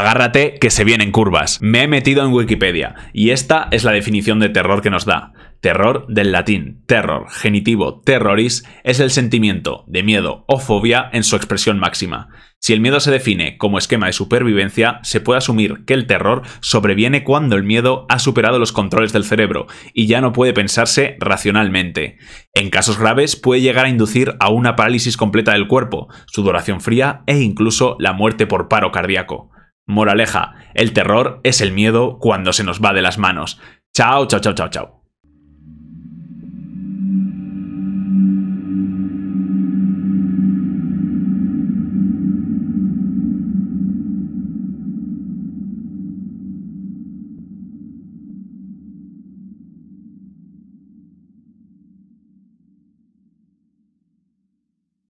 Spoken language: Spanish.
agárrate que se vienen curvas. Me he metido en Wikipedia y esta es la definición de terror que nos da. Terror del latín terror, genitivo terroris, es el sentimiento de miedo o fobia en su expresión máxima. Si el miedo se define como esquema de supervivencia, se puede asumir que el terror sobreviene cuando el miedo ha superado los controles del cerebro y ya no puede pensarse racionalmente. En casos graves puede llegar a inducir a una parálisis completa del cuerpo, sudoración fría e incluso la muerte por paro cardíaco. Moraleja, el terror es el miedo cuando se nos va de las manos. Chao, chao, chao, chao, chao.